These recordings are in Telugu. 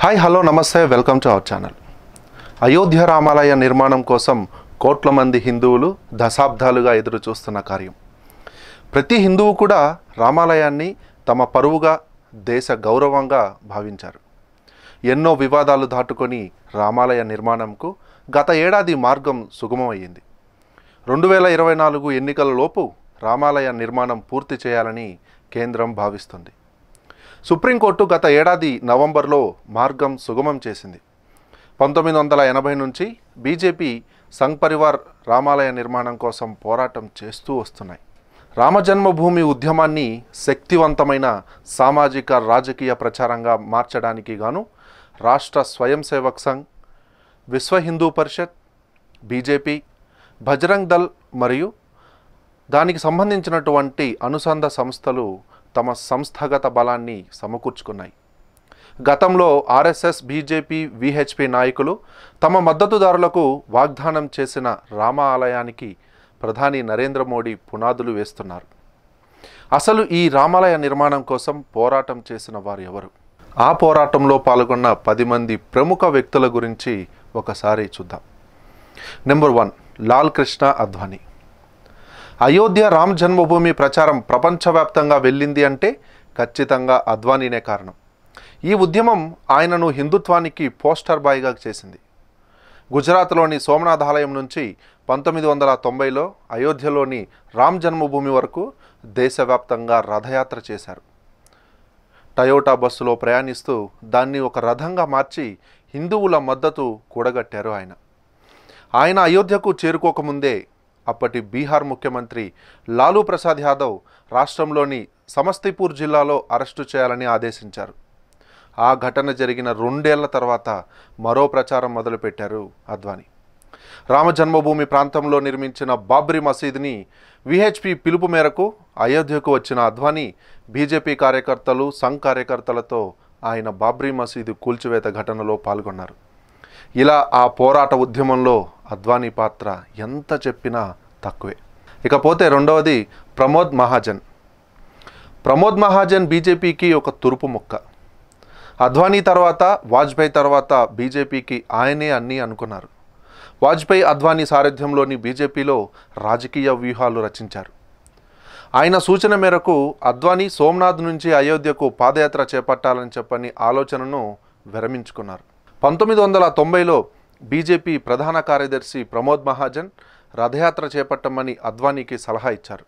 హాయ్ హలో నమస్తే welcome to our channel Ayodhya రామాలయ నిర్మాణం కోసం కోట్ల మంది హిందువులు దశాబ్దాలుగా ఎదురు చూస్తున్న కార్యం ప్రతి హిందువు కూడా రామాలయాన్ని తమ పరువుగా దేశ గౌరవంగా భావించారు ఎన్నో వివాదాలు దాటుకొని రామాలయ నిర్మాణంకు గత ఏడాది మార్గం సుగమమయ్యింది రెండు వేల ఇరవై నాలుగు ఎన్నికలలోపు రామాలయ నిర్మాణం పూర్తి చేయాలని కేంద్రం భావిస్తుంది సుప్రీంకోర్టు గత ఏడాది నవంబర్లో మార్గం సుగమం చేసింది పంతొమ్మిది వందల ఎనభై నుంచి బీజేపీ సంఘ్ పరివార్ రామాలయ నిర్మాణం కోసం పోరాటం చేస్తూ వస్తున్నాయి రామజన్మభూమి ఉద్యమాన్ని శక్తివంతమైన సామాజిక రాజకీయ ప్రచారంగా మార్చడానికి గాను రాష్ట్ర స్వయం సేవక్ సంఘ్ విశ్వ హిందూ పరిషత్ బీజేపీ బజరంగ్ దళ్ మరియు దానికి సంబంధించినటువంటి అనుసంధ సంస్థలు తమ సంస్థాగత బలాన్ని సమకూర్చుకున్నాయి గతంలో ఆర్ఎస్ఎస్ బీజేపీ విహెచ్పి నాయకులు తమ మద్దతుదారులకు వాగ్దానం చేసిన రామ ఆలయానికి ప్రధాని నరేంద్ర మోడీ పునాదులు వేస్తున్నారు అసలు ఈ రామాలయ నిర్మాణం కోసం పోరాటం చేసిన వారు ఎవరు ఆ పోరాటంలో పాల్గొన్న పది మంది ప్రముఖ వ్యక్తుల గురించి ఒకసారి చూద్దాం నెంబర్ వన్ లాల్ కృష్ణ అద్వానీ అయోధ్య రామ్ జన్మభూమి ప్రచారం ప్రపంచవ్యాప్తంగా వెళ్ళింది అంటే ఖచ్చితంగా అద్వానీనే కారణం ఈ ఉద్యమం ఆయనను హిందుత్వానికి పోస్టర్ బాయ్గా చేసింది గుజరాత్లోని సోమనాథ్ ఆలయం నుంచి పంతొమ్మిది వందల తొంభైలో అయోధ్యలోని రామ్ జన్మభూమి వరకు దేశవ్యాప్తంగా రథయాత్ర చేశారు టయోటా బస్సులో ప్రయాణిస్తూ దాన్ని ఒక రథంగా మార్చి హిందువుల మద్దతు కూడగట్టారు ఆయన ఆయన అయోధ్యకు చేరుకోకముందే అప్పటి బీహార్ ముఖ్యమంత్రి లాలూ ప్రసాద్ యాదవ్ రాష్ట్రంలోని సమస్తీపూర్ జిల్లాలో అరెస్టు చేయాలని ఆదేశించారు ఆ ఘటన జరిగిన రెండేళ్ల తర్వాత మరో ప్రచారం మొదలుపెట్టారు అద్వాని రామ జన్మభూమి ప్రాంతంలో నిర్మించిన బాబ్రీ మసీద్ని విహెచ్పి పిలుపు మేరకు అయోధ్యకు వచ్చిన అద్వాని బీజేపీ కార్యకర్తలు సంఘ్ కార్యకర్తలతో ఆయన బాబ్రీ మసీదు కూల్చివేత ఘటనలో పాల్గొన్నారు ఇలా ఆ పోరాట ఉద్యమంలో అద్వానీ పాత్ర ఎంత చెప్పినా తక్కువే ఇకపోతే రెండవది ప్రమోద్ మహాజన్ ప్రమోద్ మహాజన్ బీజేపీకి ఒక తురుపు ముక్క అద్వానీ తర్వాత వాజ్పేయి తర్వాత బీజేపీకి ఆయనే అన్నీ అనుకున్నారు వాజ్పేయి అద్వానీ సారథ్యంలోని బీజేపీలో రాజకీయ వ్యూహాలు రచించారు ఆయన సూచన మేరకు అద్వానీ సోమనాథ్ నుంచి అయోధ్యకు పాదయాత్ర చేపట్టాలని చెప్పని ఆలోచనను విరమించుకున్నారు పంతొమ్మిది వందల తొంభైలో బీజేపీ ప్రధాన కార్యదర్శి ప్రమోద్ మహాజన్ రథయాత్ర చేపట్టమని అద్వానీకి సలహా ఇచ్చారు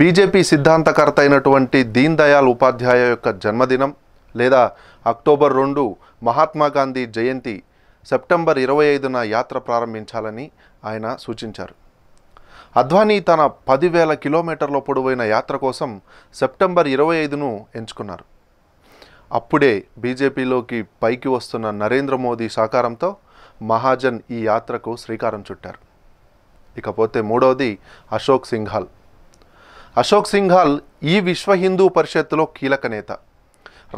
బీజేపీ సిద్ధాంతకర్త అయినటువంటి దీన్ దయాల్ ఉపాధ్యాయ యొక్క జన్మదినం లేదా అక్టోబర్ రెండు మహాత్మాగాంధీ జయంతి సెప్టెంబర్ ఇరవై ఐదున యాత్ర ప్రారంభించాలని ఆయన సూచించారు అద్వానీ తన పదివేల కిలోమీటర్ల పొడవైన యాత్ర కోసం సెప్టెంబర్ ఇరవై ఐదును ఎంచుకున్నారు అప్పుడే బీజేపీలోకి పైకి వస్తున్న నరేంద్ర మోదీ సహకారంతో మహాజన్ ఈ యాత్రకు శ్రీకారం చుట్టారు ఇకపోతే మూడవది అశోక్ సింఘాల్ అశోక్ సింఘాల్ ఈ విశ్వ హిందూ పరిషత్తులో కీలక నేత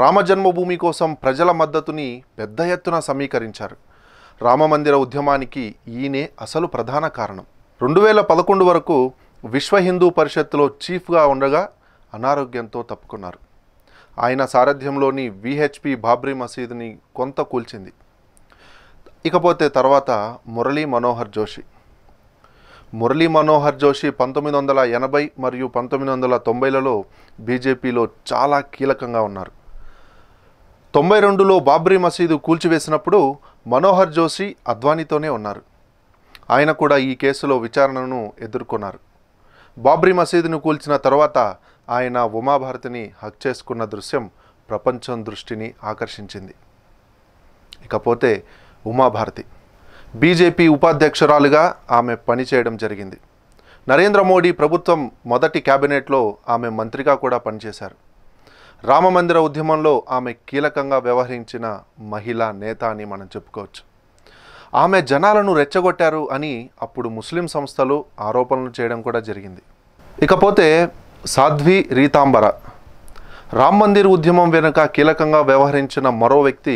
రామజన్మభూమి కోసం ప్రజల మద్దతుని పెద్ద ఎత్తున సమీకరించారు రామమందిర ఉద్యమానికి ఈయనే అసలు ప్రధాన కారణం రెండు వేల పదకొండు వరకు విశ్వ హిందూ పరిషత్తులో చీఫ్గా ఉండగా అనారోగ్యంతో తప్పుకున్నారు ఆయన సారథ్యంలోని విహెచ్పి బాబ్రీ మసీదుని కొంత కూల్చింది ఇకపోతే తర్వాత మురళీ మనోహర్ జోషి మురళీ మనోహర్ జోషి పంతొమ్మిది వందల ఎనభై మరియు పంతొమ్మిది వందల తొంభైలలో బీజేపీలో చాలా కీలకంగా ఉన్నారు తొంభై రెండులో బాబ్రీ మసీదు కూల్చివేసినప్పుడు మనోహర్ జోషి అద్వానీతోనే ఉన్నారు ఆయన కూడా ఈ కేసులో విచారణను ఎదుర్కొన్నారు బాబ్రీ మసీదును కూల్చిన తర్వాత ఆయన ఉమాభారతిని హక్ చేసుకున్న దృశ్యం ప్రపంచం దృష్టిని ఆకర్షించింది ఇకపోతే ఉమాభారతి బీజేపీ ఉపాధ్యక్షురాలుగా ఆమె పనిచేయడం జరిగింది నరేంద్ర మోడీ ప్రభుత్వం మొదటి క్యాబినెట్లో ఆమె మంత్రిగా కూడా పనిచేశారు రామమందిర ఉద్యమంలో ఆమె కీలకంగా వ్యవహరించిన మహిళా నేత అని మనం చెప్పుకోవచ్చు ఆమె జనాలను రెచ్చగొట్టారు అని అప్పుడు ముస్లిం సంస్థలు ఆరోపణలు చేయడం కూడా జరిగింది ఇకపోతే సాధ్వి రీతాంబర రామ్ మందిర్ ఉద్యమం వెనుక కీలకంగా వ్యవహరించిన మరో వ్యక్తి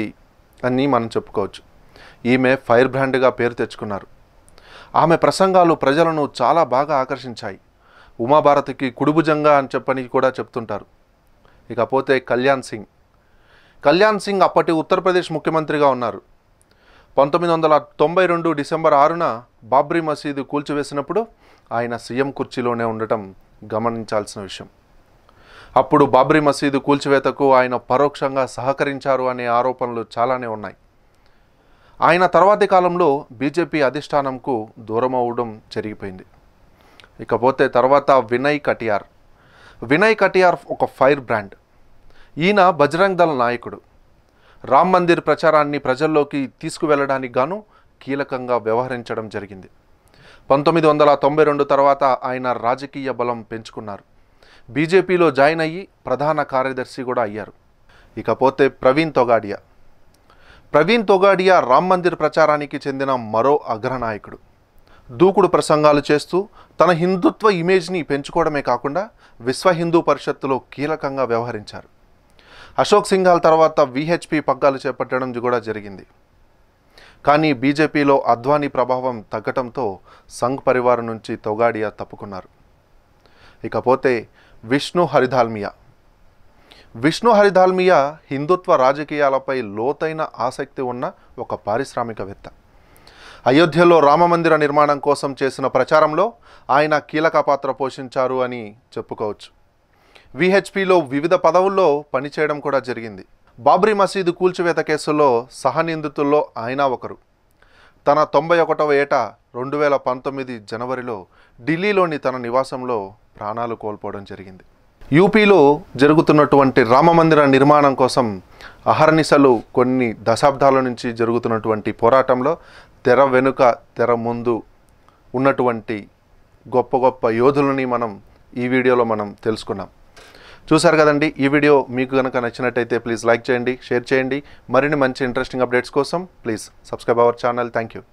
అని మనం చెప్పుకోవచ్చు ఈమె ఫైర్ బ్రాండ్గా పేరు తెచ్చుకున్నారు ఆమె ప్రసంగాలు ప్రజలను చాలా బాగా ఆకర్షించాయి ఉమాభారతికి కుడుభుజంగా అని చెప్పని కూడా చెప్తుంటారు ఇకపోతే కళ్యాణ్ సింగ్ కళ్యాణ్ సింగ్ అప్పటి ఉత్తరప్రదేశ్ ముఖ్యమంత్రిగా ఉన్నారు పంతొమ్మిది వందల తొంభై రెండు డిసెంబర్ ఆరున బాబ్రీ మసీదు కూల్చివేసినప్పుడు ఆయన సీఎం కుర్చీలోనే ఉండటం గమనించాల్సిన విషయం అప్పుడు బాబ్రీ మసీదు కూల్చివేతకు ఆయన పరోక్షంగా సహకరించారు అనే ఆరోపణలు చాలానే ఉన్నాయి ఆయన తర్వాతి కాలంలో బీజేపీ అధిష్టానంకు దూరం అవ్వడం జరిగిపోయింది ఇకపోతే తర్వాత వినయ్ కటియార్ వినయ్ కటియార్ ఒక ఫైర్ బ్రాండ్ ఈయన బజరంగ్ దళ నాయకుడు రామ్ మందిర్ ప్రచారాన్ని ప్రజల్లోకి తీసుకువెళ్ళడానికి గాను కీలకంగా వ్యవహరించడం జరిగింది పంతొమ్మిది వందల తొంభై రెండు తర్వాత ఆయన రాజకీయ బలం పెంచుకున్నారు బీజేపీలో జాయిన్ అయ్యి ప్రధాన కార్యదర్శి కూడా అయ్యారు ఇకపోతే ప్రవీణ్ తొగాడియా ప్రవీణ్ తొగాడియా రామ్ మందిర్ ప్రచారానికి చెందిన మరో అగ్రనాయకుడు దూకుడు ప్రసంగాలు చేస్తూ తన హిందుత్వ ఇమేజ్ని పెంచుకోవడమే కాకుండా విశ్వ హిందూ పరిషత్తులో కీలకంగా వ్యవహరించారు అశోక్ సింఘాల్ తర్వాత విహెచ్పి పగ్గాలు చేపట్టడం కూడా జరిగింది కానీ బీజేపీలో అద్వానీ ప్రభావం తగ్గటంతో సంఘ్ పరివారం నుంచి తొగాడియా తప్పుకున్నారు ఇకపోతే విష్ణు హరిధాల్మియా విష్ణు హరిధాల్మియా హిందుత్వ రాజకీయాలపై లోతైన ఆసక్తి ఉన్న ఒక పారిశ్రామికవేత్త అయోధ్యలో రామమందిర నిర్మాణం కోసం చేసిన ప్రచారంలో ఆయన కీలక పాత్ర పోషించారు అని చెప్పుకోవచ్చు విహెచ్పిలో వివిధ పదవుల్లో పనిచేయడం కూడా జరిగింది బాబ్రీ మసీదు కూల్చివేత కేసులో సహనిందితుల్లో ఆయన ఒకరు తన తొంభై ఒకటవ ఏట రెండు వేల పంతొమ్మిది జనవరిలో ఢిల్లీలోని తన నివాసంలో ప్రాణాలు కోల్పోవడం జరిగింది యూపీలో జరుగుతున్నటువంటి రామమందిర నిర్మాణం కోసం అహర్నిశలు కొన్ని దశాబ్దాల నుంచి జరుగుతున్నటువంటి పోరాటంలో తెర వెనుక తెర ముందు ఉన్నటువంటి గొప్ప గొప్ప యోధులని మనం ఈ వీడియోలో మనం తెలుసుకున్నాం చూశారు కదండి ఈ వీడియో మీకు కనుక నచ్చినట్టయితే ప్లీజ్ లైక్ చేయండి షేర్ చేయండి మరిన్ని మంచి ఇంట్రెస్టింగ్ అప్డేట్స్ కోసం please subscribe our channel thank you